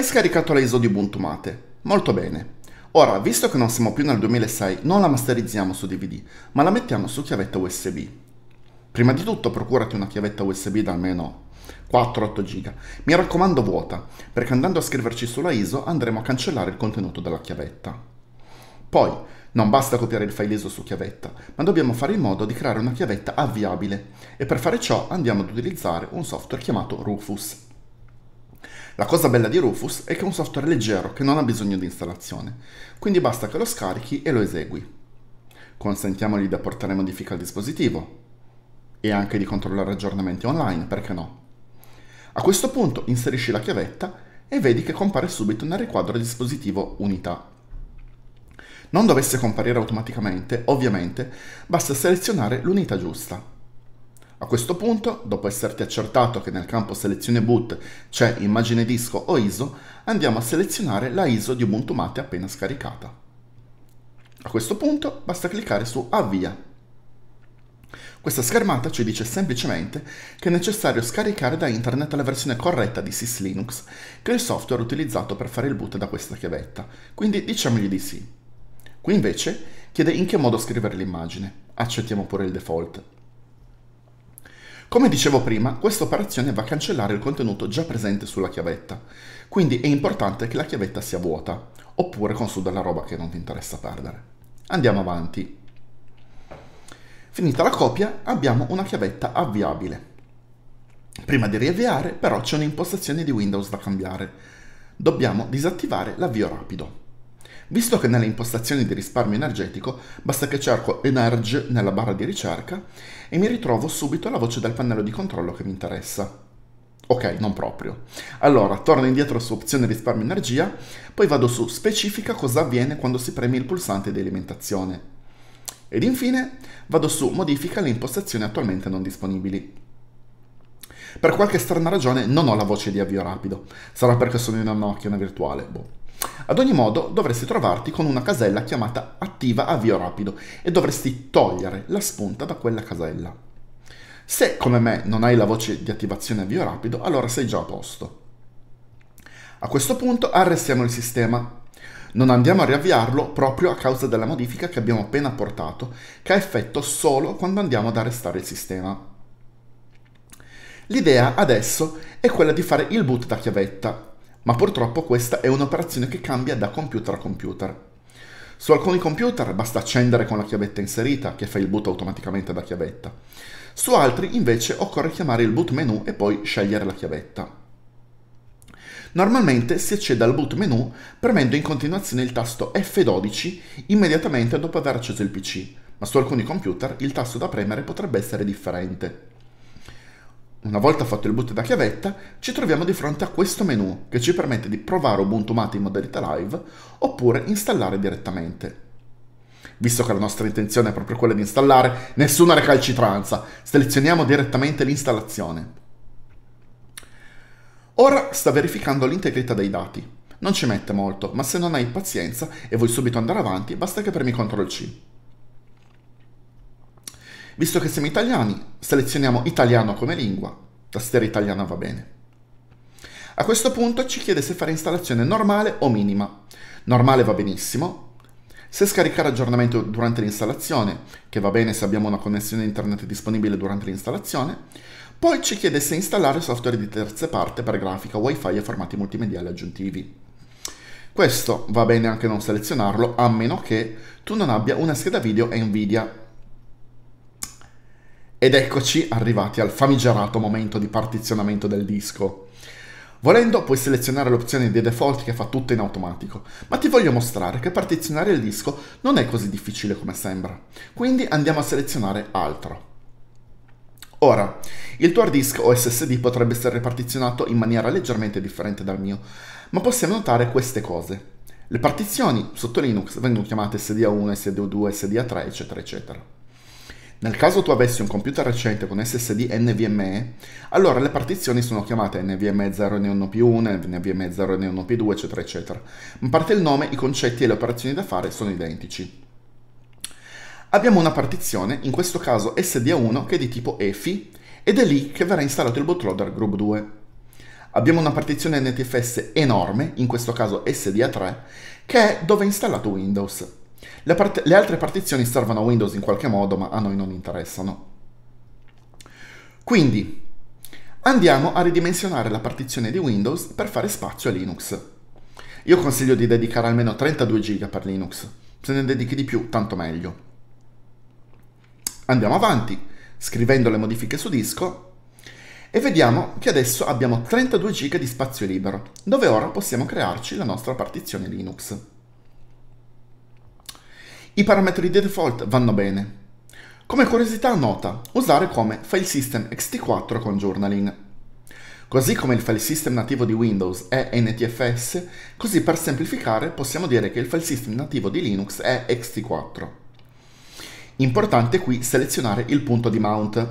Hai scaricato la ISO di Ubuntu Mate. Molto bene. Ora, visto che non siamo più nel 2006, non la masterizziamo su DVD, ma la mettiamo su chiavetta USB. Prima di tutto procurati una chiavetta USB da almeno 4-8 GB. Mi raccomando vuota, perché andando a scriverci sulla ISO andremo a cancellare il contenuto della chiavetta. Poi, non basta copiare il file ISO su chiavetta, ma dobbiamo fare in modo di creare una chiavetta avviabile e per fare ciò andiamo ad utilizzare un software chiamato Rufus. La cosa bella di Rufus è che è un software leggero che non ha bisogno di installazione, quindi basta che lo scarichi e lo esegui. Consentiamogli di apportare modifiche al dispositivo e anche di controllare aggiornamenti online, perché no? A questo punto inserisci la chiavetta e vedi che compare subito nel riquadro dispositivo unità. Non dovesse comparire automaticamente, ovviamente, basta selezionare l'unità giusta a questo punto, dopo esserti accertato che nel campo selezione boot c'è immagine disco o ISO, andiamo a selezionare la ISO di Ubuntu Mate appena scaricata. A questo punto basta cliccare su Avvia. Questa schermata ci dice semplicemente che è necessario scaricare da internet la versione corretta di SysLinux, che è il software utilizzato per fare il boot da questa chiavetta, quindi diciamogli di sì. Qui invece chiede in che modo scrivere l'immagine, accettiamo pure il default, come dicevo prima, questa operazione va a cancellare il contenuto già presente sulla chiavetta, quindi è importante che la chiavetta sia vuota, oppure con della roba che non ti interessa perdere. Andiamo avanti. Finita la copia, abbiamo una chiavetta avviabile. Prima di riavviare, però, c'è un'impostazione di Windows da cambiare. Dobbiamo disattivare l'avvio rapido. Visto che nelle impostazioni di risparmio energetico basta che cerco Energe nella barra di ricerca e mi ritrovo subito la voce del pannello di controllo che mi interessa. Ok, non proprio. Allora, torno indietro su opzione risparmio energia, poi vado su specifica cosa avviene quando si preme il pulsante di alimentazione. Ed infine vado su modifica le impostazioni attualmente non disponibili. Per qualche strana ragione non ho la voce di avvio rapido, sarà perché sono in un occhiana virtuale, boh. Ad ogni modo dovresti trovarti con una casella chiamata attiva avvio rapido e dovresti togliere la spunta da quella casella. Se come me non hai la voce di attivazione avvio rapido, allora sei già a posto. A questo punto arrestiamo il sistema. Non andiamo a riavviarlo proprio a causa della modifica che abbiamo appena portato che ha effetto solo quando andiamo ad arrestare il sistema. L'idea adesso è quella di fare il boot da chiavetta, ma purtroppo questa è un'operazione che cambia da computer a computer. Su alcuni computer basta accendere con la chiavetta inserita, che fa il boot automaticamente da chiavetta. Su altri invece occorre chiamare il boot menu e poi scegliere la chiavetta. Normalmente si accede al boot menu premendo in continuazione il tasto F12 immediatamente dopo aver acceso il PC, ma su alcuni computer il tasto da premere potrebbe essere differente. Una volta fatto il boot da chiavetta, ci troviamo di fronte a questo menu che ci permette di provare Ubuntu Mate in modalità live oppure installare direttamente. Visto che la nostra intenzione è proprio quella di installare, nessuna recalcitranza, selezioniamo direttamente l'installazione. Ora sta verificando l'integrità dei dati. Non ci mette molto, ma se non hai pazienza e vuoi subito andare avanti, basta che premi CTRL C. Visto che siamo italiani, selezioniamo italiano come lingua, tastiera italiana va bene. A questo punto ci chiede se fare installazione normale o minima. Normale va benissimo. Se scaricare aggiornamento durante l'installazione, che va bene se abbiamo una connessione internet disponibile durante l'installazione. Poi ci chiede se installare software di terze parte per grafica, wifi e formati multimediali aggiuntivi. Questo va bene anche non selezionarlo, a meno che tu non abbia una scheda video Nvidia ed eccoci arrivati al famigerato momento di partizionamento del disco. Volendo puoi selezionare l'opzione di default che fa tutto in automatico, ma ti voglio mostrare che partizionare il disco non è così difficile come sembra, quindi andiamo a selezionare altro. Ora, il tuo hard disk o SSD potrebbe essere partizionato in maniera leggermente differente dal mio, ma possiamo notare queste cose. Le partizioni sotto Linux vengono chiamate SDA1, SDA2, SDA3, eccetera, eccetera. Nel caso tu avessi un computer recente con SSD NVMe, allora le partizioni sono chiamate NVMe 0 N1 P1, NVMe 0 N1 P2, eccetera, eccetera. A parte il nome, i concetti e le operazioni da fare sono identici. Abbiamo una partizione, in questo caso SDA1, che è di tipo EFI, ed è lì che verrà installato il bootloader Group 2. Abbiamo una partizione NTFS enorme, in questo caso SDA3, che è dove è installato Windows. Le, part- le altre partizioni servono a Windows in qualche modo, ma a noi non interessano. Quindi andiamo a ridimensionare la partizione di Windows per fare spazio a Linux. Io consiglio di dedicare almeno 32 GB per Linux, se ne dedichi di più tanto meglio. Andiamo avanti, scrivendo le modifiche su disco e vediamo che adesso abbiamo 32 GB di spazio libero, dove ora possiamo crearci la nostra partizione Linux. I parametri di default vanno bene. Come curiosità nota, usare come file system xt4 con journaling. Così come il file system nativo di Windows è NTFS, così per semplificare possiamo dire che il file system nativo di Linux è xt4. Importante qui selezionare il punto di mount,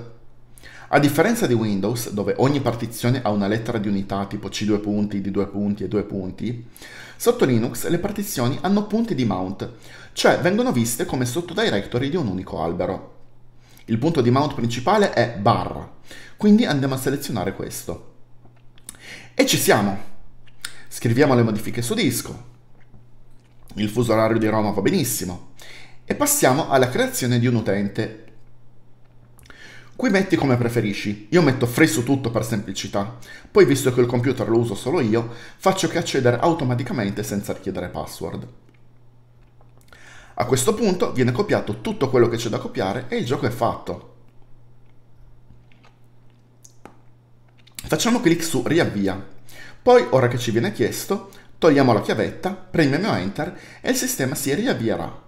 a differenza di Windows, dove ogni partizione ha una lettera di unità tipo C2 punti, D2 punti e 2 punti, sotto Linux le partizioni hanno punti di mount, cioè vengono viste come sottodirectory di un unico albero. Il punto di mount principale è bar, quindi andiamo a selezionare questo. E ci siamo! Scriviamo le modifiche su disco, il fuso orario di Roma va benissimo, e passiamo alla creazione di un utente Qui metti come preferisci, io metto free su tutto per semplicità, poi visto che il computer lo uso solo io, faccio che accedere automaticamente senza richiedere password. A questo punto viene copiato tutto quello che c'è da copiare e il gioco è fatto. Facciamo clic su riavvia, poi ora che ci viene chiesto, togliamo la chiavetta, premiamo enter e il sistema si riavvierà.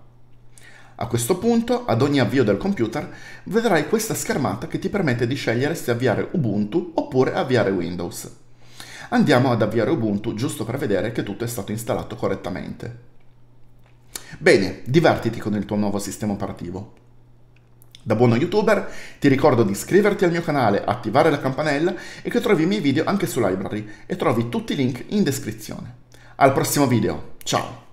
A questo punto, ad ogni avvio del computer, vedrai questa schermata che ti permette di scegliere se avviare Ubuntu oppure avviare Windows. Andiamo ad avviare Ubuntu giusto per vedere che tutto è stato installato correttamente. Bene, divertiti con il tuo nuovo sistema operativo. Da buono youtuber ti ricordo di iscriverti al mio canale, attivare la campanella e che trovi i miei video anche su Library e trovi tutti i link in descrizione. Al prossimo video, ciao!